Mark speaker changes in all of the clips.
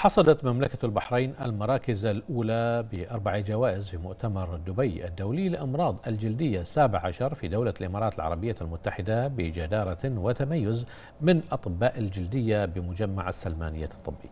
Speaker 1: حصدت مملكة البحرين المراكز الأولى بأربع جوائز في مؤتمر دبي الدولي لأمراض الجلدية السابع عشر في دولة الإمارات العربية المتحدة بجدارة وتميز من أطباء الجلدية بمجمع السلمانية الطبي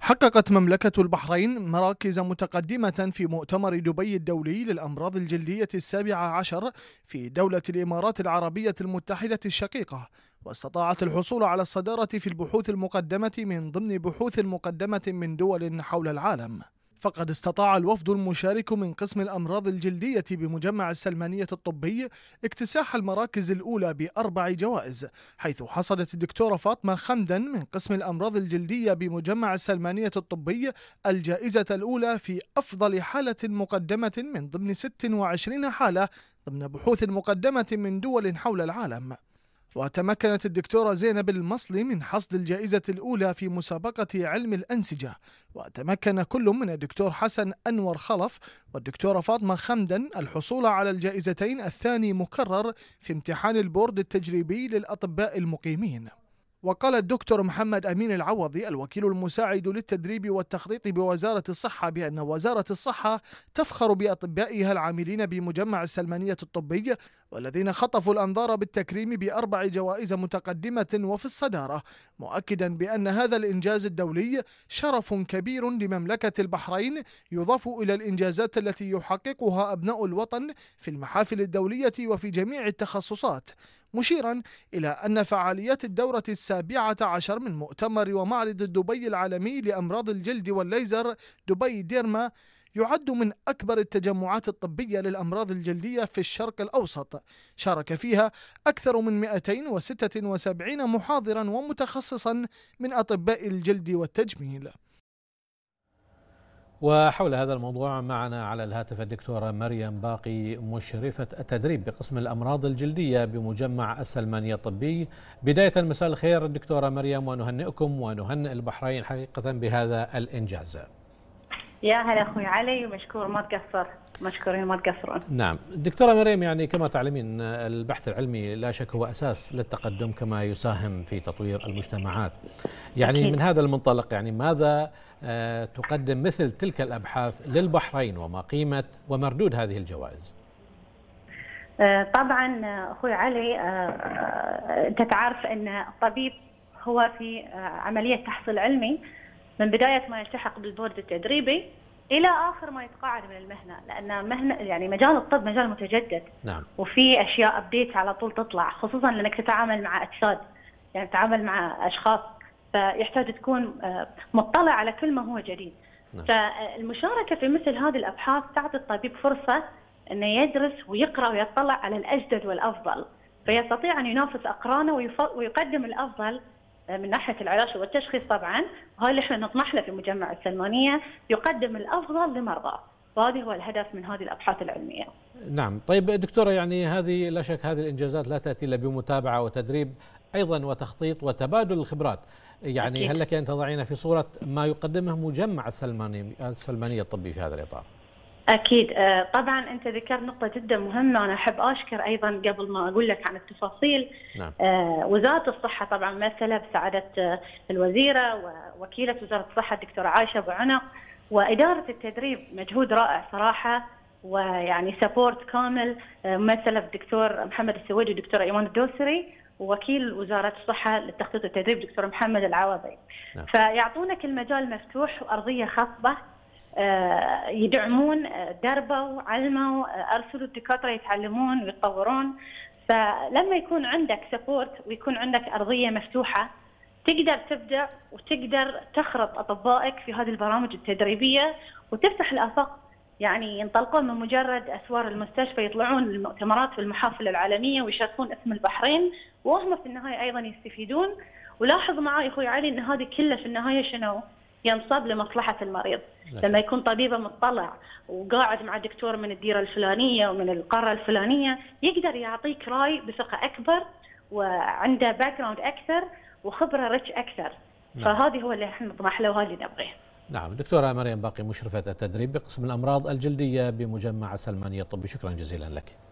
Speaker 2: حققت مملكة البحرين مراكز متقدمة في مؤتمر دبي الدولي للأمراض الجلدية السابعة عشر في دولة الإمارات العربية المتحدة الشقيقة واستطاعت الحصول على الصدارة في البحوث المقدمة من ضمن بحوث مقدمة من دول حول العالم فقد استطاع الوفد المشارك من قسم الأمراض الجلدية بمجمع السلمانية الطبي اكتساح المراكز الأولى بأربع جوائز حيث حصدت الدكتورة فاطمة خمدا من قسم الأمراض الجلدية بمجمع السلمانية الطبي الجائزة الأولى في أفضل حالة مقدمة من ضمن 26 حالة ضمن بحوث مقدمة من دول حول العالم وتمكنت الدكتورة زينب المصلي من حصد الجائزة الأولى في مسابقة علم الأنسجة وتمكن كل من الدكتور حسن أنور خلف والدكتورة فاطمة خمدن الحصول على الجائزتين الثاني مكرر في امتحان البورد التجريبي للأطباء المقيمين وقال الدكتور محمد أمين العوضي الوكيل المساعد للتدريب والتخطيط بوزارة الصحة بأن وزارة الصحة تفخر بأطبائها العاملين بمجمع السلمانية الطبي والذين خطفوا الأنظار بالتكريم بأربع جوائز متقدمة وفي الصدارة مؤكدا بأن هذا الإنجاز الدولي شرف كبير لمملكة البحرين يضاف إلى الإنجازات التي يحققها أبناء الوطن في المحافل الدولية وفي جميع التخصصات مشيرا إلى أن فعاليات الدورة السابعة عشر من مؤتمر ومعرض دبي العالمي لأمراض الجلد والليزر دبي ديرما يعد من أكبر التجمعات الطبية للأمراض الجلدية في الشرق الأوسط شارك فيها أكثر من 276 محاضرا ومتخصصا من أطباء الجلد والتجميل
Speaker 1: وحول هذا الموضوع معنا على الهاتف الدكتورة مريم باقي مشرفة التدريب بقسم الأمراض الجلدية بمجمع السلمانية الطبي بداية مساء الخير دكتورة مريم ونهنئكم ونهنئ البحرين حقيقة بهذا الإنجاز
Speaker 3: يا هلا اخوي علي ومشكور ما تقصر مشكورين ما تقصرون
Speaker 1: نعم دكتورة مريم يعني كما تعلمين البحث العلمي لا شك هو أساس للتقدم كما يساهم في تطوير المجتمعات يعني من هذا المنطلق يعني ماذا آه، تقدم مثل تلك الأبحاث للبحرين وما قيمة ومردود هذه الجوائز
Speaker 3: آه، طبعا أخوي علي آه، أنت تعرف أن الطبيب هو في عملية تحصيل علمي من بدايه ما يلتحق بالبورد التدريبي الى اخر ما يتقاعد من المهنه لان مهنه يعني مجال الطب مجال متجدد نعم وفي اشياء ابديت على طول تطلع خصوصا لانك تتعامل مع اجساد يعني تتعامل مع اشخاص فيحتاج تكون آه، مطلع على كل ما هو جديد نعم. فالمشاركه في مثل هذه الابحاث تعطي الطبيب فرصه انه يدرس ويقرا ويطلع على الاجدد والافضل فيستطيع ان ينافس اقرانه ويقدم الافضل من ناحيه العلاج والتشخيص طبعا وهي اللي احنا نطمح له في مجمع السلمانيه يقدم الافضل لمرضاه وهذا هو الهدف من هذه الابحاث العلميه.
Speaker 1: نعم، طيب دكتوره يعني هذه لا شك هذه الانجازات لا تاتي الا بمتابعه وتدريب ايضا وتخطيط وتبادل الخبرات. يعني أكيد. هل لك ان تضعينا في صوره ما يقدمه مجمع السلماني السلمانيه الطبي في هذا الاطار؟
Speaker 3: أكيد آه، طبعا أنت ذكرت نقطة جدا مهمة أنا أحب أشكر أيضا قبل ما أقول لك عن التفاصيل نعم. آه، وزارة الصحة طبعا ممثلة بسعادة آه، الوزيرة ووكيلة وزارة الصحة الدكتورة عائشة أبو عنق وإدارة التدريب مجهود رائع صراحة ويعني سبورت كامل ممثلة الدكتور محمد السويدي والدكتور إيمان الدوسري ووكيل وزارة الصحة للتخطيط والتدريب دكتور محمد العوضي نعم. فيعطونك المجال مفتوح وأرضية خصبة آه، يدعمون آه، دربوا علموا آه، ارسلوا الدكاتره يتعلمون ويتطورون فلما يكون عندك سبورت ويكون عندك ارضيه مفتوحه تقدر تبدع وتقدر تخرط اطبائك في هذه البرامج التدريبيه وتفتح الافاق يعني ينطلقون من مجرد اسوار المستشفى يطلعون للمؤتمرات والمحافل العالميه ويشاركون اسم البحرين وهم في النهايه ايضا يستفيدون ولاحظ معي اخوي علي ان هذه كلها في النهايه شنو؟ ينصب لمصلحه المريض لما يكون طبيبه مطلع وقاعد مع دكتور من الديره الفلانيه ومن القاره الفلانيه يقدر يعطيك راي بثقه اكبر وعنده باك جراوند اكثر وخبره ريتش اكثر نعم. فهذه هو اللي احنا نطمح له وهذا اللي نبغيه
Speaker 1: نعم دكتورة مريم باقي مشرفة التدريب بقسم الأمراض الجلدية بمجمع سلمانية الطبي شكرا جزيلا لك